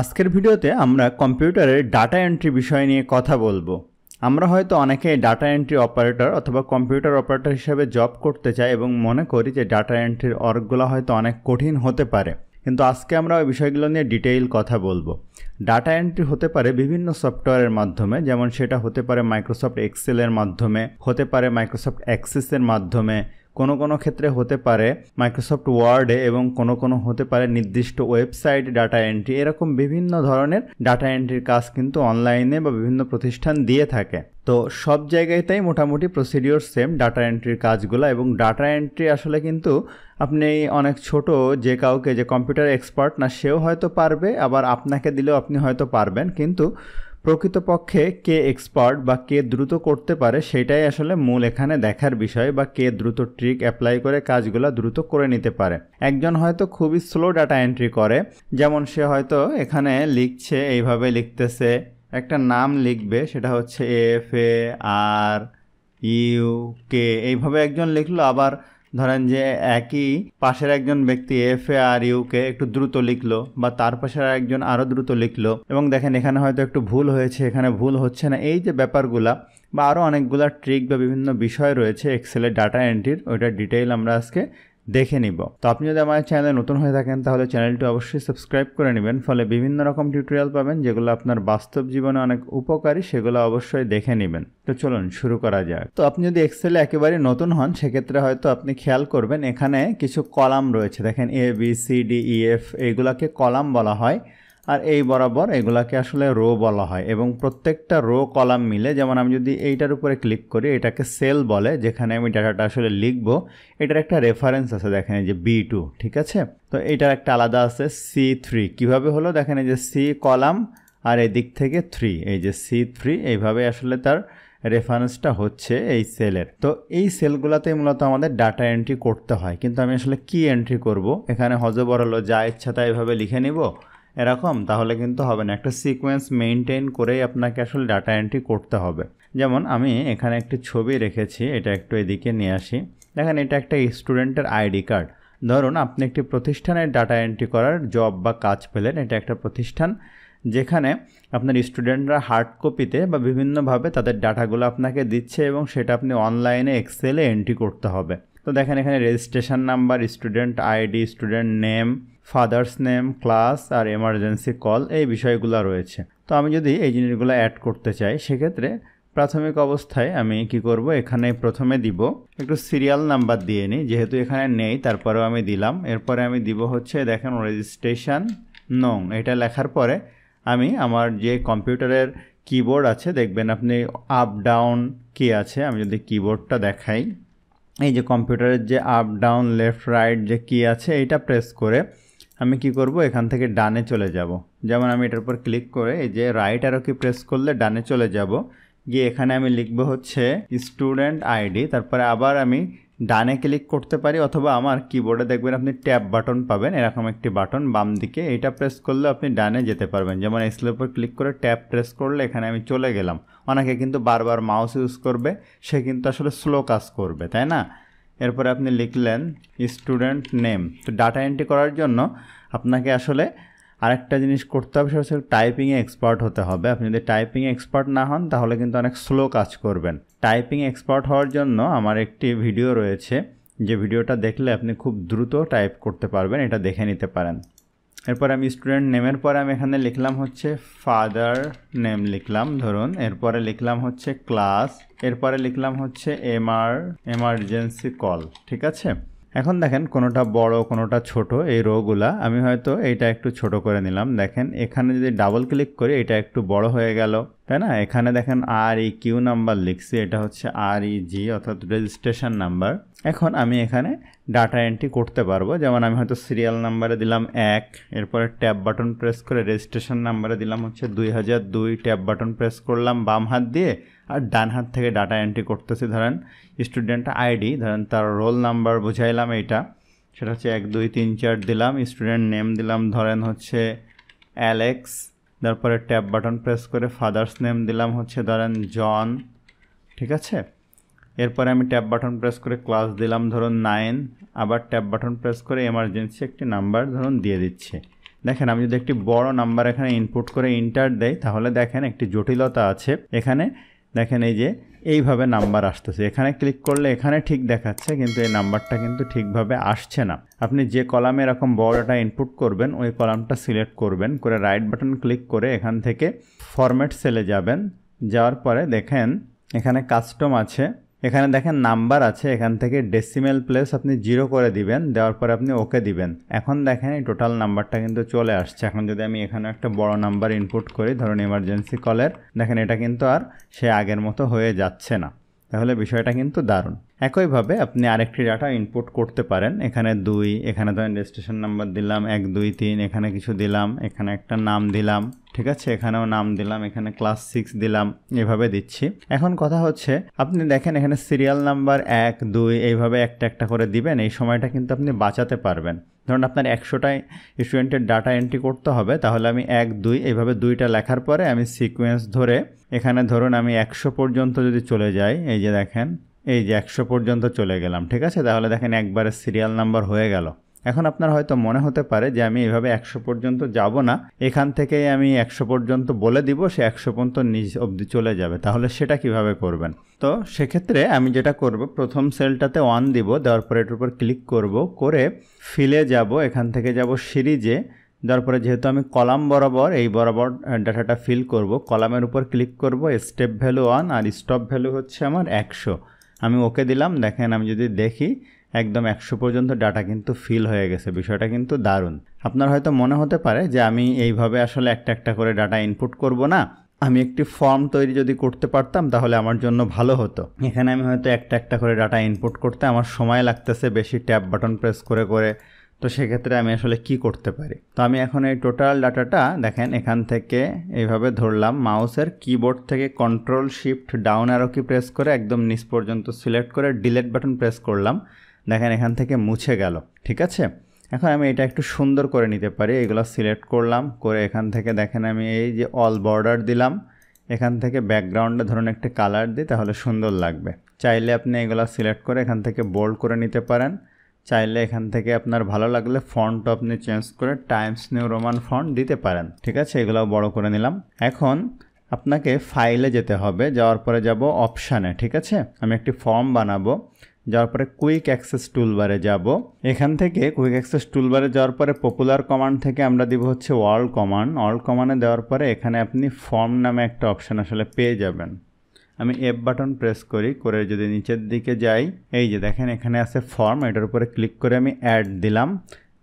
আজকের ভিডিওতে আমরা কম্পিউটারের ডাটা এন্ট্রি বিষয় নিয়ে কথা বলবো আমরা হয়তো অনেকে ডাটা এন্ট্রি অপারেটর অথবা কম্পিউটার অপারেটর হিসেবে জব করতে চাই এবং মনে করি যে ডাটা এন্ট্রির অর্গগুলো হয়তো অনেক কঠিন হতে পারে কিন্তু আজকে আমরা ওই বিষয়গুলো নিয়ে ডিটেইল কথা বলবো ডাটা এন্ট্রি হতে পারে বিভিন্ন সফটওয়্যারের মাধ্যমে যেমন সেটা হতে পারে মাইক্রোসফট এক্সেলের মাধ্যমে হতে পারে মাইক্রোসফট অ্যাক্সেসের মাধ্যমে কোনো কোনো ক্ষেত্রে হতে পারে মাইক্রোসফট ওয়ার্ডে এবং কোনো কোনো হতে পারে নির্দিষ্ট ওয়েবসাইট ডাটা এন্ট্রি এরকম বিভিন্ন ধরনের ডাটা এন্ট্রির কাজ কিন্তু অনলাইনে বা বিভিন্ন প্রতিষ্ঠান দিয়ে থাকে তো সব জায়গায়তেই মোটামুটি প্রসিডিওর সেম ডাটা এন্ট্রির কাজগুলো এবং ডাটা এন্ট্রি আসলে কিন্তু আপনি অনেক ছোট যে কাউকে যে কম্পিউটার এক্সপার্ট না সেও হয়তো পারবে আবার আপনাকে দিলেও আপনি হয়তো পারবেন কিন্তু প্রকৃতপক্ষে কে এক্সপার্ট বা কে দ্রুত করতে পারে সেটাই আসলে মূল এখানে দেখার বিষয় বা কে দ্রুত ট্রিক অ্যাপ্লাই করে কাজগুলো দ্রুত করে নিতে পারে একজন হয়তো খুবই স্লো ডাটা এন্ট্রি করে যেমন সে হয়তো এখানে লিখছে এইভাবে লিখতেছে একটা নাম লিখবে সেটা হচ্ছে এফ এ আর ইউ কে এইভাবে একজন লিখলো আবার ধরেন যে একই পাশের একজন ব্যক্তি এফ এ আর ইউকে একটু দ্রুত লিখলো বা তার পাশের একজন আরও দ্রুত লিখলো এবং দেখেন এখানে হয়তো একটু ভুল হয়েছে এখানে ভুল হচ্ছে না এই যে ব্যাপারগুলা বা আরও অনেকগুলো ট্রিক বা বিভিন্ন বিষয় রয়েছে এক্সেলের ডাটা এন্ট্রির ওইটার ডিটেইল আমরা আজকে দেখে নিব তো আপনি যদি আমার চ্যানেলে নতুন হয়ে থাকেন তাহলে চ্যানেলটি অবশ্যই সাবস্ক্রাইব করে নেবেন ফলে বিভিন্ন রকম টিউটোরিয়াল পাবেন যেগুলো আপনার বাস্তব জীবনে অনেক উপকারী সেগুলো অবশ্যই দেখে নেবেন তো চলুন শুরু করা যাক তো আপনি যদি এক্সেলে একেবারে নতুন হন সেক্ষেত্রে হয়তো আপনি খেয়াল করবেন এখানে কিছু কলাম রয়েছে দেখেন A B C D E F এগুলাকে কলাম বলা হয় আর এই বরাবর এগুলাকে আসলে রো বলা হয় এবং প্রত্যেকটা রো কলাম মিলে যেমন আমি যদি এইটার উপরে ক্লিক করি এটাকে সেল বলে যেখানে আমি ডাটাটা আসলে লিখবো এটার একটা রেফারেন্স আছে দেখেন যে বি টু ঠিক আছে তো এটার একটা আলাদা আছে সি থ্রি কীভাবে হলো দেখেন যে সি কলাম আর এদিক থেকে থ্রি এই যে সি থ্রি এইভাবে আসলে তার রেফারেন্সটা হচ্ছে এই সেলের তো এই সেলগুলোতে মূলত আমাদের ডাটা এন্ট্রি করতে হয় কিন্তু আমি আসলে কি এন্ট্রি করব এখানে হলো যা ইচ্ছা তা এভাবে লিখে নিব এরকম তাহলে কিন্তু হবে না একটা সিকোয়েন্স মেনটেন করেই আপনাকে আসলে ডাটা এন্ট্রি করতে হবে যেমন আমি এখানে একটি ছবি রেখেছি এটা একটু এদিকে নিয়ে আসি দেখেন এটা একটা স্টুডেন্টের আইডি কার্ড ধরুন আপনি একটি প্রতিষ্ঠানের ডাটা এন্ট্রি করার জব বা কাজ পেলেন এটা একটা প্রতিষ্ঠান যেখানে আপনার স্টুডেন্টরা হার্ড কপিতে বা বিভিন্নভাবে তাদের ডাটাগুলো আপনাকে দিচ্ছে এবং সেটা আপনি অনলাইনে এক্সেলে এন্ট্রি করতে হবে তো দেখেন এখানে registration number student ID student name father's name class আর এমার্জেন্সি কল এই বিষয়গুলো রয়েছে তো আমি যদি এই জিনিসগুলো অ্যাড করতে চাই সেক্ষেত্রে প্রাথমিক অবস্থায় আমি কি করব এখানে প্রথমে দিব একটু সিরিয়াল নাম্বার দিয়ে নিই যেহেতু এখানে নেই তারপরেও আমি দিলাম এরপরে আমি দিব হচ্ছে দেখেন রেজিস্ট্রেশন নং এটা লেখার পরে আমি আমার যে কম্পিউটারের কিবোর্ড আছে দেখবেন আপনি আপ ডাউন কি আছে আমি যদি কিবোর্ডটা দেখাই এই যে কম্পিউটারের যে আপ ডাউন লেফট রাইট যে কি আছে এটা প্রেস করে আমি কি করব এখান থেকে ডানে চলে যাব যেমন আমি এটার উপর ক্লিক করে এই যে রাইট আরও কি প্রেস করলে ডানে চলে যাব গিয়ে এখানে আমি লিখবো হচ্ছে স্টুডেন্ট আইডি তারপরে আবার আমি ডানে ক্লিক করতে পারি অথবা আমার কিবোর্ডে দেখবেন আপনি ট্যাব বাটন পাবেন এরকম একটি বাটন বাম দিকে এটা প্রেস করলে আপনি ডানে যেতে পারবেন যেমন এসলের উপর ক্লিক করে ট্যাব প্রেস করলে এখানে আমি চলে গেলাম অনেকে কিন্তু বারবার মাউস ইউজ করবে সে কিন্তু আসলে স্লো কাজ করবে তাই না এরপর আপনি লিখলেন স্টুডেন্ট নেম তো ডাটা এন্ট্রি করার জন্য আপনাকে আসলে আরেকটা জিনিস করতে হবে সেটা হচ্ছে টাইপিংয়ে এক্সপার্ট হতে হবে আপনি যদি টাইপিংয়ে এক্সপার্ট না হন তাহলে কিন্তু অনেক স্লো কাজ করবেন টাইপিং এক্সপার্ট হওয়ার জন্য আমার একটি ভিডিও রয়েছে যে ভিডিওটা দেখলে আপনি খুব দ্রুত টাইপ করতে পারবেন এটা দেখে নিতে পারেন এরপর আমি স্টুডেন্ট নেমের পরে আমি এখানে লিখলাম হচ্ছে ফাদার নেম লিখলাম ধরুন এরপরে লিখলাম হচ্ছে ক্লাস এরপরে লিখলাম হচ্ছে এমআর এমার্জেন্সি কল ঠিক আছে এখন দেখেন কোনোটা বড় কোনোটা ছোট এই রোগুলা আমি হয়তো এইটা একটু ছোট করে নিলাম দেখেন এখানে যদি ডাবল ক্লিক করি এটা একটু বড় হয়ে গেল তাই না এখানে দেখেন আর ই কিউ নাম্বার লিখছি এটা হচ্ছে আর ই জি অর্থাৎ রেজিস্ট্রেশন নাম্বার এখন আমি এখানে ডাটা এন্ট্রি করতে পারবো যেমন আমি হয়তো সিরিয়াল নাম্বারে দিলাম এক এরপরে ট্যাব বাটন প্রেস করে রেজিস্ট্রেশন নাম্বারে দিলাম হচ্ছে দুই হাজার দুই ট্যাব বাটন প্রেস করলাম বাম হাত দিয়ে আর ডান হাত থেকে ডাটা এন্ট্রি করতেছি ধরেন স্টুডেন্ট আইডি ধরেন তার রোল নাম্বার বুঝাইলাম এইটা সেটা হচ্ছে এক দুই তিন চার দিলাম স্টুডেন্ট নেম দিলাম ধরেন হচ্ছে অ্যালেক্স তারপরে ট্যাব বাটন প্রেস করে ফাদার্স নেম দিলাম হচ্ছে ধরেন জন ঠিক আছে এরপরে আমি ট্যাব বাটন প্রেস করে ক্লাস দিলাম ধরুন নাইন আবার ট্যাব বাটন প্রেস করে এমার্জেন্সি একটি নাম্বার ধরুন দিয়ে দিচ্ছে দেখেন আমি যদি একটি বড় নাম্বার এখানে ইনপুট করে ইন্টার দেই তাহলে দেখেন একটি জটিলতা আছে এখানে দেখেন এই যে এইভাবে নাম্বার আসতেছে এখানে ক্লিক করলে এখানে ঠিক দেখাচ্ছে কিন্তু এই নাম্বারটা কিন্তু ঠিকভাবে আসছে না আপনি যে কলামে এরকম বড়টা ইনপুট করবেন ওই কলামটা সিলেক্ট করবেন করে রাইট বাটন ক্লিক করে এখান থেকে ফরম্যাট সেলে যাবেন যাওয়ার পরে দেখেন এখানে কাস্টম আছে এখানে দেখেন নাম্বার আছে এখান থেকে ডেসিমেল প্লেস আপনি জিরো করে দিবেন দেওয়ার পরে আপনি ওকে দিবেন এখন দেখেন এই টোটাল নাম্বারটা কিন্তু চলে আসছে এখন যদি আমি এখানে একটা বড় নাম্বার ইনপুট করি ধরুন ইমার্জেন্সি কলের দেখেন এটা কিন্তু আর সে আগের মতো হয়ে যাচ্ছে না তাহলে বিষয়টা কিন্তু দারুণ একইভাবে আপনি আরেকটি ডাটা ইনপুট করতে পারেন এখানে দুই এখানে ধরেন রেজিস্ট্রেশন নাম্বার দিলাম এক দুই তিন এখানে কিছু দিলাম এখানে একটা নাম দিলাম ঠিক আছে এখানেও নাম দিলাম এখানে ক্লাস সিক্স দিলাম এভাবে দিচ্ছি এখন কথা হচ্ছে আপনি দেখেন এখানে সিরিয়াল নাম্বার এক দুই এইভাবে একটা একটা করে দিবেন এই সময়টা কিন্তু আপনি বাঁচাতে পারবেন ধরুন আপনার একশোটায় স্টুডেন্টের ডাটা এন্ট্রি করতে হবে তাহলে আমি এক দুই এইভাবে দুইটা লেখার পরে আমি সিকোয়েন্স ধরে এখানে ধরুন আমি একশো পর্যন্ত যদি চলে যাই এই যে দেখেন এই যে একশো পর্যন্ত চলে গেলাম ঠিক আছে তাহলে দেখেন একবারে সিরিয়াল নাম্বার হয়ে গেল এখন আপনার হয়তো মনে হতে পারে যে আমি এভাবে একশো পর্যন্ত যাব না এখান থেকে আমি একশো পর্যন্ত বলে দিব সে একশো পর্যন্ত নিজ অবধি চলে যাবে তাহলে সেটা কিভাবে করবেন তো সেক্ষেত্রে আমি যেটা করব প্রথম সেলটাতে ওয়ান দিব দেওয়ার পরে এটার উপর ক্লিক করব করে ফিলে যাব এখান থেকে যাব সিরিজে দেওয়ার পরে যেহেতু আমি কলাম বরাবর এই বরাবর ডাটাটা ফিল করব কলামের উপর ক্লিক করব স্টেপ ভ্যালু ওয়ান আর স্টপ ভ্যালু হচ্ছে আমার একশো আমি ওকে দিলাম দেখেন আমি যদি দেখি একদম একশো পর্যন্ত ডাটা কিন্তু ফিল হয়ে গেছে বিষয়টা কিন্তু দারুণ আপনার হয়তো মনে হতে পারে যে আমি এইভাবে আসলে একটা একটা করে ডাটা ইনপুট করব না আমি একটি ফর্ম তৈরি যদি করতে পারতাম তাহলে আমার জন্য ভালো হতো এখানে আমি হয়তো একটা একটা করে ডাটা ইনপুট করতে আমার সময় লাগতেছে বেশি ট্যাব বাটন প্রেস করে করে তো সেক্ষেত্রে আমি আসলে কি করতে পারি তো আমি এখন এই টোটাল ডাটাটা দেখেন এখান থেকে এইভাবে ধরলাম মাউসের কিবোর্ড থেকে কন্ট্রোল শিফট ডাউন আরও কি প্রেস করে একদম নিচ পর্যন্ত সিলেক্ট করে ডিলেট বাটন প্রেস করলাম দেখেন এখান থেকে মুছে গেল ঠিক আছে এখন আমি এটা একটু সুন্দর করে নিতে পারি এগুলো সিলেক্ট করলাম করে এখান থেকে দেখেন আমি এই যে অল বর্ডার দিলাম এখান থেকে ব্যাকগ্রাউন্ডে ধরুন একটা কালার দিই তাহলে সুন্দর লাগবে চাইলে আপনি এগুলো সিলেক্ট করে এখান থেকে বোল্ড করে নিতে পারেন চাইলে এখান থেকে আপনার ভালো লাগলে ফন্ট আপনি চেঞ্জ করে টাইমস নিউ রোমান ফন্ট দিতে পারেন ঠিক আছে এগুলো বড় করে নিলাম এখন আপনাকে ফাইলে যেতে হবে যাওয়ার পরে যাব অপশানে ঠিক আছে আমি একটি ফর্ম বানাবো যাওয়ার পরে কুইক অ্যাক্সেস টুলবারে যাব এখান থেকে কুইক অ্যাক্সেস টুলবারে যাওয়ার পরে পপুলার কমান্ড থেকে আমরা দিব হচ্ছে ওয়ার্ল্ড কমান্ড ওয়ার্ল্ড কমান্ডে দেওয়ার পরে এখানে আপনি ফর্ম নামে একটা অপশান আসলে পেয়ে যাবেন আমি এফ বাটন প্রেস করি করে যদি নিচের দিকে যাই এই যে দেখেন এখানে আছে ফর্ম এটার উপরে ক্লিক করে আমি অ্যাড দিলাম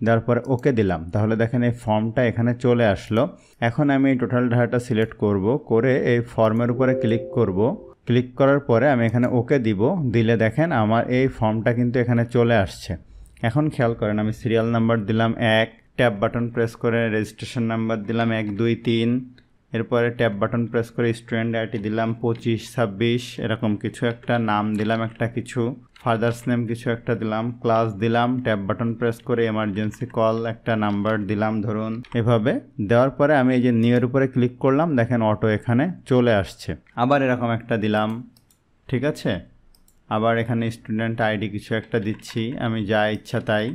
দেওয়ার পরে ওকে দিলাম তাহলে দেখেন এই ফর্মটা এখানে চলে আসলো এখন আমি এই টোটাল ডাটাটা সিলেক্ট করব করে এই ফর্মের উপরে ক্লিক করব ক্লিক করার পরে আমি এখানে ওকে দিব দিলে দেখেন আমার এই ফর্মটা কিন্তু এখানে চলে আসছে এখন খেয়াল করেন আমি সিরিয়াল নাম্বার দিলাম এক ট্যাব বাটন প্রেস করে রেজিস্ট্রেশন নাম্বার দিলাম এক দুই তিন এরপরে ট্যাব বাটন প্রেস করে স্টুডেন্ট আইটি দিলাম পঁচিশ ছাব্বিশ এরকম কিছু একটা নাম দিলাম একটা কিছু ফাদার্স নেম কিছু একটা দিলাম ক্লাস দিলাম ট্যাব বাটন প্রেস করে এমার্জেন্সি কল একটা নাম্বার দিলাম ধরুন এভাবে দেওয়ার পরে আমি এই যে নিয়ের উপরে ক্লিক করলাম দেখেন অটো এখানে চলে আসছে আবার এরকম একটা দিলাম ঠিক আছে আবার এখানে স্টুডেন্ট আইডি কিছু একটা দিচ্ছি আমি যা ইচ্ছা তাই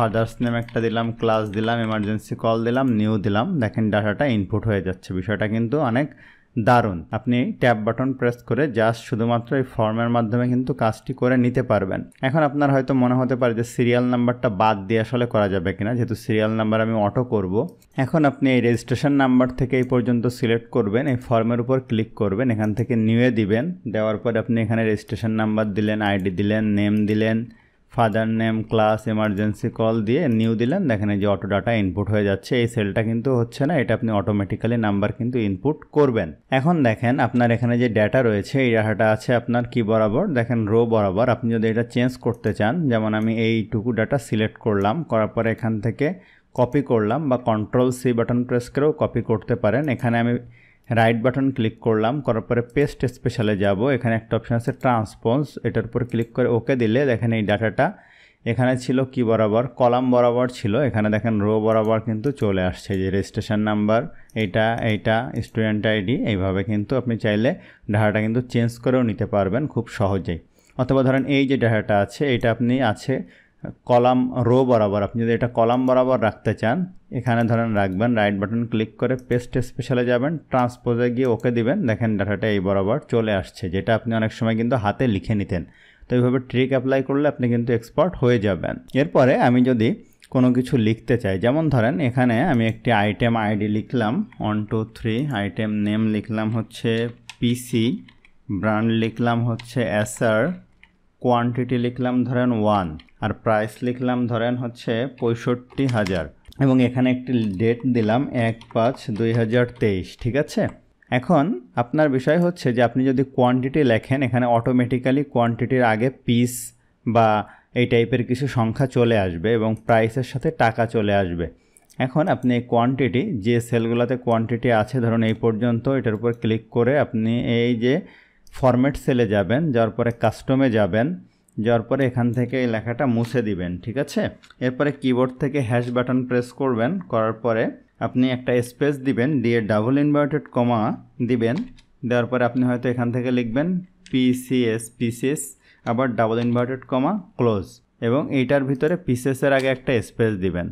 ফাদার্স নেম একটা দিলাম ক্লাস দিলাম এমার্জেন্সি কল দিলাম নিউ দিলাম দেখেন ডাটাটা ইনপুট হয়ে যাচ্ছে বিষয়টা কিন্তু অনেক দারুণ আপনি ট্যাব বাটন প্রেস করে জাস্ট শুধুমাত্র এই ফর্মের মাধ্যমে কিন্তু কাজটি করে নিতে পারবেন এখন আপনার হয়তো মনে হতে পারে যে সিরিয়াল নাম্বারটা বাদ দিয়ে আসলে করা যাবে কিনা যেহেতু সিরিয়াল নাম্বার আমি অটো করব। এখন আপনি এই রেজিস্ট্রেশন নাম্বার থেকে এই পর্যন্ত সিলেক্ট করবেন এই ফর্মের উপর ক্লিক করবেন এখান থেকে নিউয়ে দিবেন দেওয়ার পর আপনি এখানে রেজিস্ট্রেশন নাম্বার দিলেন আইডি দিলেন নেম দিলেন father name class emergency call দিয়ে নিউ দিলেন দেখেন এই যে অটো ডাটা ইনপুট হয়ে যাচ্ছে এই সেলটা কিন্তু হচ্ছে না এটা আপনি অটোমেটিক্যালি নাম্বার কিন্তু ইনপুট করবেন এখন দেখেন আপনার এখানে যে ডেটা রয়েছে এই ডাটাটা আছে আপনার কি বরাবর দেখেন রো বরাবর আপনি যদি এটা চেঞ্জ করতে চান যেমন আমি এইটুকু ডাটা সিলেক্ট করলাম করার পরে এখান থেকে কপি করলাম বা কন্ট্রোল সি বাটন প্রেস করেও কপি করতে পারেন এখানে আমি রাইট বাটন ক্লিক করলাম করার পরে পেস্ট স্পেশালে যাব এখানে একটা অপশান আছে ট্রান্সপন্স এটার উপর ক্লিক করে ওকে দিলে দেখেন এই ডাটাটা এখানে ছিল কি বরাবর কলাম বরাবর ছিল এখানে দেখেন রো বরাবর কিন্তু চলে আসছে যে রেজিস্ট্রেশন নাম্বার এইটা এইটা স্টুডেন্ট আইডি এইভাবে কিন্তু আপনি চাইলে ডাটাটা কিন্তু চেঞ্জ করেও নিতে পারবেন খুব সহজেই অথবা ধরেন এই যে ডাটাটা আছে এটা আপনি আছে কলাম রো বরাবর আপনি যদি এটা কলাম বরাবর রাখতে চান এখানে ধরেন রাখবেন রাইট বাটন ক্লিক করে পেস্ট স্পেশালে যাবেন ট্রান্সপোজে গিয়ে ওকে দিবেন দেখেন ডাটাটা এই বরাবর চলে আসছে যেটা আপনি অনেক সময় কিন্তু হাতে লিখে নিতেন তো এইভাবে ট্রিক অ্যাপ্লাই করলে আপনি কিন্তু এক্সপার্ট হয়ে যাবেন এরপরে আমি যদি কোনো কিছু লিখতে চাই যেমন ধরেন এখানে আমি একটি আইটেম আইডি লিখলাম one two three item name লিখলাম হচ্ছে পিসি ব্র্যান্ড লিখলাম হচ্ছে অ্যাসার কোয়ান্টিটি লিখলাম ধরেন ওয়ান আর প্রাইস লিখলাম ধরেন হচ্ছে পঁয়ষট্টি হাজার এবং এখানে একটি ডেট দিলাম এক পাঁচ দুই হাজার তেইশ ঠিক আছে এখন আপনার বিষয় হচ্ছে যে আপনি যদি কোয়ান্টিটি লেখেন এখানে অটোমেটিক্যালি কোয়ান্টিটির আগে পিস বা এই টাইপের কিছু সংখ্যা চলে আসবে এবং প্রাইসের সাথে টাকা চলে আসবে এখন আপনি এই কোয়ান্টিটি যে সেলগুলোতে কোয়ান্টিটি আছে ধরুন এই পর্যন্ত এটার উপর ক্লিক করে আপনি এই যে ফরম্যাট সেলে যাবেন যাওয়ার পরে কাস্টমে যাবেন যাওয়ার পরে এখান থেকে এই লেখাটা মুছে দিবেন ঠিক আছে এরপরে কিবোর্ড থেকে হ্যাশ বাটন প্রেস করবেন করার পরে আপনি একটা স্পেস দিবেন দিয়ে ডাবল ইনভার্টেড কমা দিবেন দেওয়ার পরে আপনি হয়তো এখান থেকে লিখবেন পিসিএস পিসিএস আবার ডাবল ইনভার্টেড কমা ক্লোজ এবং এইটার ভিতরে পিসেসের আগে একটা স্পেস দিবেন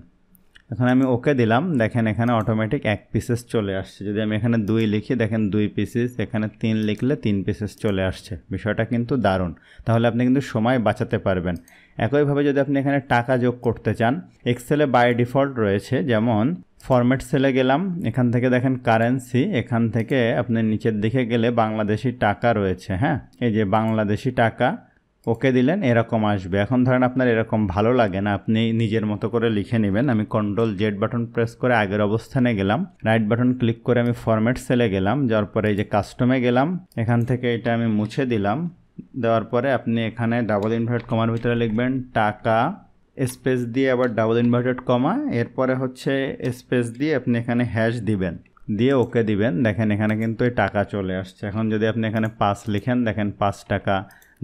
এখন আমি ওকে দিলাম দেখেন এখানে অটোমেটিক এক পিসেস চলে আসছে যদি আমি এখানে দুই লিখি দেখেন দুই পিসেস এখানে তিন লিখলে তিন পিসেস চলে আসছে বিষয়টা কিন্তু দারুণ তাহলে আপনি কিন্তু সময় বাঁচাতে পারবেন একইভাবে যদি আপনি এখানে টাকা যোগ করতে চান এক্সেলে বাই ডিফল্ট রয়েছে যেমন ফরম্যাট সেলে গেলাম এখান থেকে দেখেন কারেন্সি এখান থেকে আপনি নিচের দিকে গেলে বাংলাদেশি টাকা রয়েছে হ্যাঁ এই যে বাংলাদেশি টাকা ওকে দিলেন এরকম আসবে এখন ধরেন আপনার এরকম ভালো লাগে না আপনি নিজের মতো করে লিখে নেবেন আমি কন্ট্রোল জেড বাটন প্রেস করে আগের অবস্থানে গেলাম রাইট বাটন ক্লিক করে আমি ফরম্যাট সেলে গেলাম যাওয়ার পরে এই যে কাস্টমে গেলাম এখান থেকে এটা আমি মুছে দিলাম দেওয়ার পরে আপনি এখানে ডাবল ইনভার্টেড কমার ভিতরে লিখবেন টাকা স্পেস দিয়ে আবার ডাবল ইনভার্টেড কমা এরপরে হচ্ছে স্পেস দিয়ে আপনি এখানে হ্যাশ দিবেন দিয়ে ওকে দিবেন দেখেন এখানে কিন্তু টাকা চলে আসছে এখন যদি আপনি এখানে পাঁচ লিখেন দেখেন পাঁচ টাকা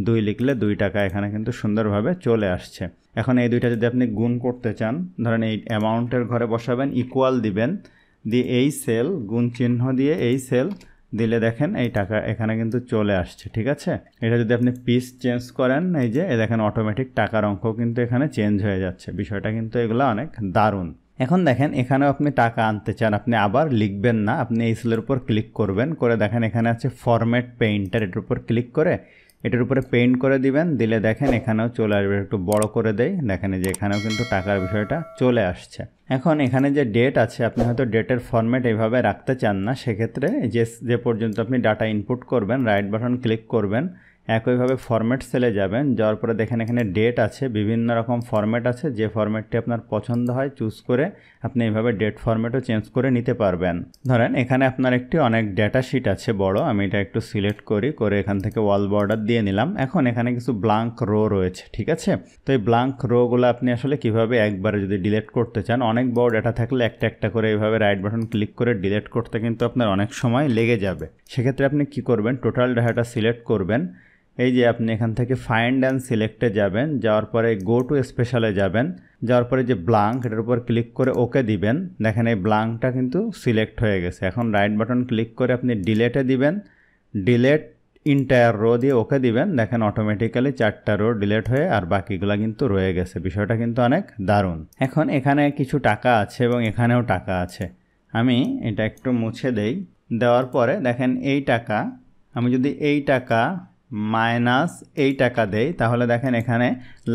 দুই লিখলে দুই টাকা এখানে কিন্তু সুন্দরভাবে চলে আসছে এখন এই দুইটা যদি আপনি গুণ করতে চান ধরেন এই অ্যামাউন্টের ঘরে বসাবেন ইকুয়াল দিবেন দিয়ে এই সেল গুণ চিহ্ন দিয়ে এই সেল দিলে দেখেন এই টাকা এখানে কিন্তু চলে আসছে ঠিক আছে এটা যদি আপনি পিস চেঞ্জ করেন এই যে দেখেন অটোমেটিক টাকার অঙ্ক কিন্তু এখানে চেঞ্জ হয়ে যাচ্ছে বিষয়টা কিন্তু এগুলো অনেক দারুণ এখন দেখেন এখানেও আপনি টাকা আনতে চান আপনি আবার লিখবেন না আপনি এই সেলের উপর ক্লিক করবেন করে দেখেন এখানে আছে ফরম্যাট পেইন্টার এটার উপর ক্লিক করে এটার উপরে পেন্ট করে দিবেন দিলে দেখেন এখানেও চলে আসবে একটু বড় করে দেয় দেখেন যে এখানেও কিন্তু টাকার বিষয়টা চলে আসছে এখন এখানে যে ডেট আছে আপনি হয়তো ডেটের ফরম্যাট এইভাবে রাখতে চান না সেক্ষেত্রে যে যে পর্যন্ত আপনি ডাটা ইনপুট করবেন রাইট বাটন ক্লিক করবেন একইভাবে ফরম্যাট সেলে যাবেন যাওয়ার পরে দেখেন এখানে ডেট আছে বিভিন্ন রকম ফরম্যাট আছে যে ফরম্যাটটি আপনার পছন্দ হয় চুজ করে আপনি এইভাবে ডেট ফরম্যাটও চেঞ্জ করে নিতে পারবেন ধরেন এখানে আপনার একটি অনেক ডেটা শিট আছে বড় আমি এটা একটু সিলেক্ট করি করে এখান থেকে ওয়াল বর্ডার দিয়ে নিলাম এখন এখানে কিছু ব্লাঙ্ক রো রয়েছে ঠিক আছে তো এই ব্লাঙ্ক রোগুলো আপনি আসলে কিভাবে একবারে যদি ডিলেট করতে চান অনেক বড় ডেটা থাকলে একটা একটা করে এইভাবে রাইট বাটন ক্লিক করে ডিলেট করতে কিন্তু আপনার অনেক সময় লেগে যাবে সেক্ষেত্রে আপনি কি করবেন টোটাল ডেটাটা সিলেক্ট করবেন এই যে আপনি এখান থেকে ফাইন্ড অ্যান্ড সিলেক্টে যাবেন যাওয়ার পরে গো টু স্পেশালে যাবেন যাওয়ার পরে যে ব্লাঙ্ক এটার উপর ক্লিক করে ওকে দিবেন দেখেন এই ব্লাঙ্কটা কিন্তু সিলেক্ট হয়ে গেছে এখন রাইট বাটন ক্লিক করে আপনি ডিলেটে দিবেন ডিলেট ইন্টায়ার রো দিয়ে ওকে দিবেন দেখেন অটোমেটিক্যালি চারটা রো ডিলেট হয়ে আর বাকিগুলো কিন্তু রয়ে গেছে বিষয়টা কিন্তু অনেক দারুণ এখন এখানে কিছু টাকা আছে এবং এখানেও টাকা আছে আমি এটা একটু মুছে দেই দেওয়ার পরে দেখেন এই টাকা আমি যদি এই টাকা মাইনাস এই টাকা দেই তাহলে দেখেন এখানে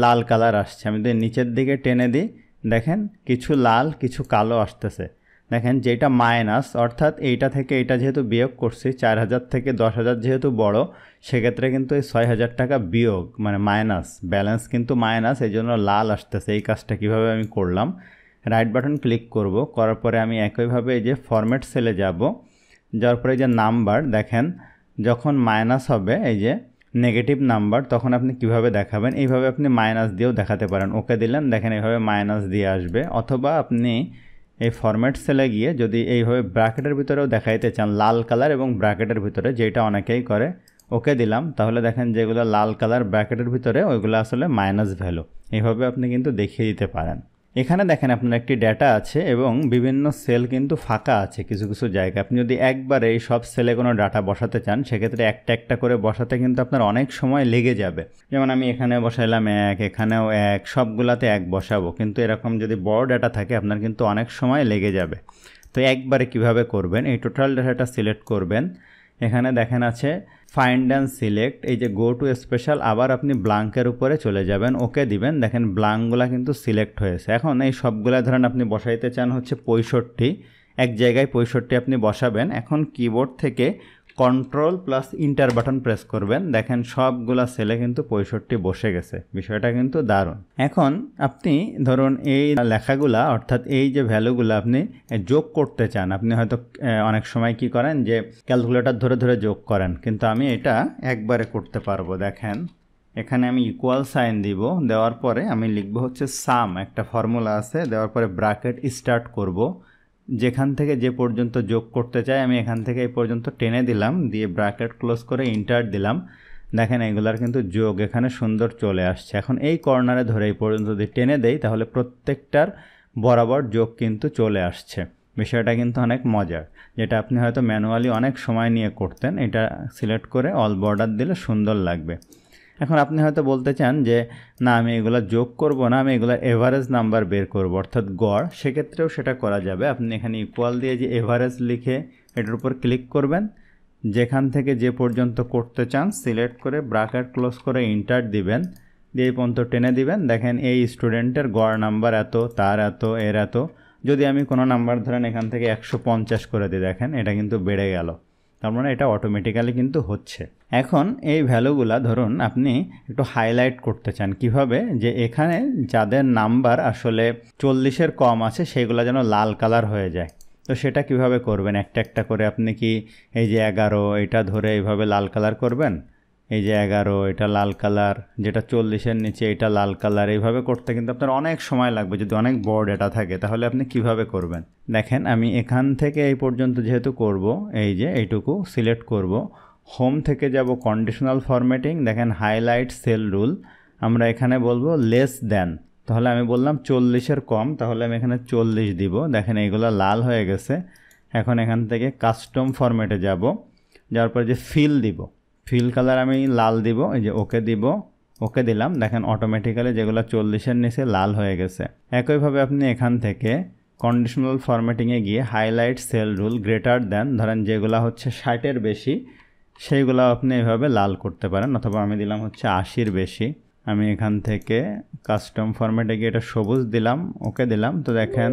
লাল কালার আসছে আমি যদি নিচের দিকে টেনে দিই দেখেন কিছু লাল কিছু কালো আসতেছে দেখেন যেটা মাইনাস অর্থাৎ এইটা থেকে এটা যেহেতু বিয়োগ করছি চার হাজার থেকে দশ হাজার যেহেতু বড়ো সেক্ষেত্রে কিন্তু এই ছয় হাজার টাকা বিয়োগ মানে মাইনাস ব্যালেন্স কিন্তু মাইনাস এই জন্য লাল আসতেছে এই কাজটা কিভাবে আমি করলাম রাইট বাটন ক্লিক করব করার পরে আমি একইভাবে এই যে ফরম্যাট সেলে যাব যাওয়ার পরে যে নাম্বার দেখেন যখন মাইনাস হবে এই যে নেগেটিভ নাম্বার তখন আপনি কিভাবে দেখাবেন এইভাবে আপনি মাইনাস দিয়েও দেখাতে পারেন ওকে দিলেন দেখেন এইভাবে মাইনাস দিয়ে আসবে অথবা আপনি এই ফরম্যাট সেলে গিয়ে যদি এইভাবে ব্র্যাকেটের ভিতরেও দেখাইতে চান লাল কালার এবং ব্র্যাকেটের ভিতরে যেটা অনেকেই করে ওকে দিলাম তাহলে দেখেন যেগুলো লাল কালার ব্র্যাকেটের ভিতরে ওইগুলো আসলে মাইনাস ভ্যালু এইভাবে আপনি কিন্তু দেখিয়ে দিতে পারেন এখানে দেখেন আপনার একটি ডেটা আছে এবং বিভিন্ন সেল কিন্তু ফাঁকা আছে কিছু কিছু জায়গায় আপনি যদি একবারে এই সব সেলে কোনো ডাটা বসাতে চান সেক্ষেত্রে একটা একটা করে বসাতে কিন্তু আপনার অনেক সময় লেগে যাবে যেমন আমি এখানে বসাইলাম এক এখানেও এক সবগুলাতে এক বসাবো কিন্তু এরকম যদি বড় ডাটা থাকে আপনার কিন্তু অনেক সময় লেগে যাবে তো একবারে কিভাবে করবেন এই টোটাল ডাটাটা সিলেক্ট করবেন এখানে দেখেন আছে ফাইন্ড অ্যান্ড সিলেক্ট এই যে গো টু স্পেশাল আবার আপনি ব্লাঙ্কের উপরে চলে যাবেন ওকে দিবেন দেখেন ব্লাঙ্কগুলা কিন্তু সিলেক্ট হয়েছে এখন এই সবগুলা ধরেন আপনি বসাইতে চান হচ্ছে পঁয়ষট্টি এক জায়গায় পঁয়ষট্টি আপনি বসাবেন এখন কিবোর্ড থেকে control plus enter button press করবেন দেখেন সবগুলা সেলে কিন্তু পঁয়ষট্টি বসে গেছে বিষয়টা কিন্তু দারুণ এখন আপনি ধরুন এই লেখাগুলা অর্থাৎ এই যে ভ্যালুগুলো আপনি যোগ করতে চান আপনি হয়তো অনেক সময় কি করেন যে ক্যালকুলেটর ধরে ধরে যোগ করেন কিন্তু আমি এটা একবারে করতে পারবো দেখেন এখানে আমি ইকুয়াল সাইন দিব দেওয়ার পরে আমি লিখব হচ্ছে সাম একটা ফর্মুলা আছে দেওয়ার পরে ব্রাকেট স্টার্ট করব যেখান থেকে যে পর্যন্ত যোগ করতে চাই আমি এখান থেকে এই পর্যন্ত টেনে দিলাম দিয়ে ব্র্যাকেট ক্লোজ করে ইন্টার দিলাম দেখেন এগুলার কিন্তু যোগ এখানে সুন্দর চলে আসছে এখন এই কর্নারে ধরে এই পর্যন্ত যদি টেনে দেই তাহলে প্রত্যেকটার বরাবর যোগ কিন্তু চলে আসছে বিষয়টা কিন্তু অনেক মজার যেটা আপনি হয়তো ম্যানুয়ালি অনেক সময় নিয়ে করতেন এটা সিলেক্ট করে অল বর্ডার দিলে সুন্দর লাগবে এখন আপনি হয়তো বলতে চান যে না আমি এগুলো যোগ করব না আমি এগুলো এভারেজ নাম্বার বের করব অর্থাৎ গড় সেক্ষেত্রেও সেটা করা যাবে আপনি এখানে ইকুয়াল দিয়ে যে এভারেজ লিখে এটার উপর ক্লিক করবেন যেখান থেকে যে পর্যন্ত করতে চান সিলেক্ট করে ব্রাকেট ক্লোজ করে ইন্টার দিবেন দিয়ে এই পর্যন্ত টেনে দিবেন দেখেন এই স্টুডেন্টের গড় নাম্বার এত তার এত এর এত যদি আমি কোনো নাম্বার ধরেন এখান থেকে একশো করে দিই দেখেন এটা কিন্তু বেড়ে গেল তার মানে এটা অটোমেটিক্যালি কিন্তু হচ্ছে এখন এই ভ্যালুগুলা ধরুন আপনি একটু হাইলাইট করতে চান কিভাবে যে এখানে যাদের নাম্বার আসলে চল্লিশের কম আছে সেগুলো যেন লাল কালার হয়ে যায় তো সেটা কিভাবে করবেন একটা একটা করে আপনি কি এই যে এগারো এটা ধরে এইভাবে লাল কালার করবেন এই যে এগারো এটা লাল কালার যেটা চল্লিশের নিচে এটা লাল কালার এইভাবে করতে কিন্তু আপনার অনেক সময় লাগবে যদি অনেক বড় ডেটা থাকে তাহলে আপনি কিভাবে করবেন দেখেন আমি এখান থেকে এই পর্যন্ত যেহেতু করব এই যে এইটুকু সিলেক্ট করব হোম থেকে যাব কন্ডিশনাল ফরম্যাটিং দেখেন হাইলাইট সেল রুল আমরা এখানে বলবো লেস দেন তাহলে আমি বললাম চল্লিশের কম তাহলে আমি এখানে চল্লিশ দিব দেখেন এইগুলো লাল হয়ে গেছে এখন এখান থেকে কাস্টম ফরম্যাটে যাব যার পর যে ফিল দিব ফিল কালার আমি লাল দিব এই যে ওকে দিব ওকে দিলাম দেখেন অটোমেটিক্যালি যেগুলো চল্লিশের নিচে লাল হয়ে গেছে একইভাবে আপনি এখান থেকে কন্ডিশনাল ফরম্যাটিংয়ে গিয়ে highlight cell rule greater than ধরেন যেগুলো হচ্ছে ষাটের বেশি সেইগুলো আপনি এভাবে লাল করতে পারেন অথবা আমি দিলাম হচ্ছে আশির বেশি আমি এখান থেকে কাস্টম ফরম্যাটে গিয়ে এটা সবুজ দিলাম ওকে দিলাম তো দেখেন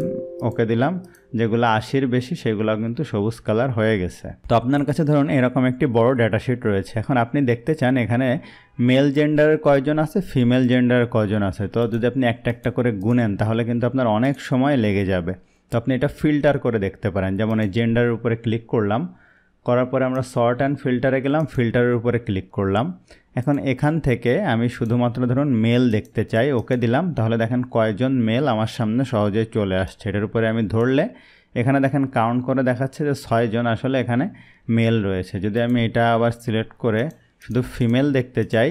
ওকে দিলাম যেগুলো আশির বেশি সেগুলো কিন্তু সবুজ কালার হয়ে গেছে তো আপনার কাছে ধরুন এরকম একটি বড় ডাটাশিট রয়েছে এখন আপনি দেখতে চান এখানে মেল জেন্ডারের কয়জন আছে ফিমেল জেন্ডারের কয়জন আছে তো যদি আপনি একটা একটা করে গুনেন তাহলে কিন্তু আপনার অনেক সময় লেগে যাবে তো আপনি এটা ফিল্টার করে দেখতে পারেন যেমন এই জেন্ডারের উপরে ক্লিক করলাম করার পরে আমরা শর্ট অ্যান্ড ফিল্টারে গেলাম ফিল্টারের উপরে ক্লিক করলাম এখন এখান থেকে আমি শুধুমাত্র ধরুন মেল দেখতে চাই ওকে দিলাম তাহলে দেখেন কয়জন মেল আমার সামনে সহজে চলে আসছে এটার উপরে আমি ধরলে এখানে দেখেন কাউন্ট করে দেখাচ্ছে যে ছয়জন আসলে এখানে মেল রয়েছে যদি আমি এটা আবার সিলেক্ট করে শুধু ফিমেল দেখতে চাই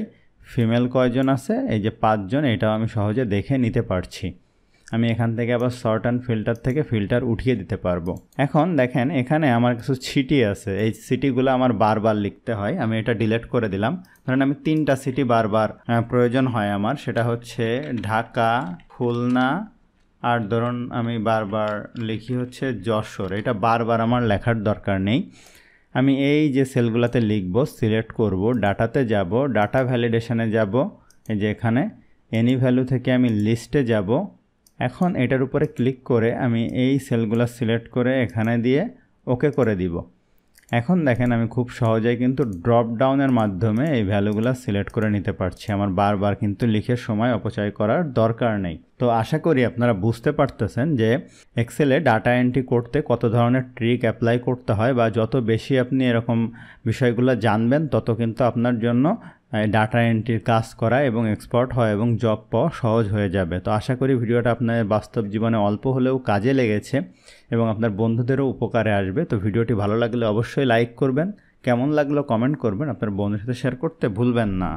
ফিমেল কয়জন আছে এই যে পাঁচজন এটাও আমি সহজে দেখে নিতে পারছি আমি এখান থেকে আবার শর্ট অ্যান্ড ফিল্টার থেকে ফিল্টার উঠিয়ে দিতে পারবো এখন দেখেন এখানে আমার কিছু সিটি আছে এই সিটিগুলো আমার বারবার লিখতে হয় আমি এটা ডিলেট করে দিলাম ধরেন আমি তিনটা সিটি বারবার প্রয়োজন হয় আমার সেটা হচ্ছে ঢাকা খুলনা আর ধরুন আমি বারবার লিখি হচ্ছে যশোর এটা বারবার আমার লেখার দরকার নেই আমি এই যে সেলগুলোতে লিখব সিলেক্ট করব ডাটাতে যাব ডাটা ভ্যালিডেশনে যাব এই যে এখানে এনি ভ্যালু থেকে আমি লিস্টে যাব এখন এটার উপরে ক্লিক করে আমি এই সেলগুলো সিলেক্ট করে এখানে দিয়ে ওকে করে দিব এখন দেখেন আমি খুব সহজেই কিন্তু ড্রপ ডাউনের মাধ্যমে এই ভ্যালুগুলো সিলেক্ট করে নিতে পারছি আমার বারবার কিন্তু লিখে সময় অপচয় করার দরকার নেই তো আশা করি আপনারা বুঝতে পারতেছেন যে এক্সেলে ডাটা এন্ট্রি করতে কত ধরনের ট্রিক অ্যাপ্লাই করতে হয় বা যত বেশি আপনি এরকম বিষয়গুলো জানবেন তত কিন্তু আপনার জন্য ডাটা এন্ট্রির কাজ করা এবং এক্সপোর্ট হয় এবং জব পাওয়া সহজ হয়ে যাবে তো আশা করি ভিডিওটা আপনার বাস্তব জীবনে অল্প হলেও কাজে লেগেছে এবং আপনার বন্ধুদেরও উপকারে আসবে তো ভিডিওটি ভালো লাগলে অবশ্যই লাইক করবেন কেমন লাগলো কমেন্ট করবেন আপনার বন্ধুর সাথে শেয়ার করতে ভুলবেন না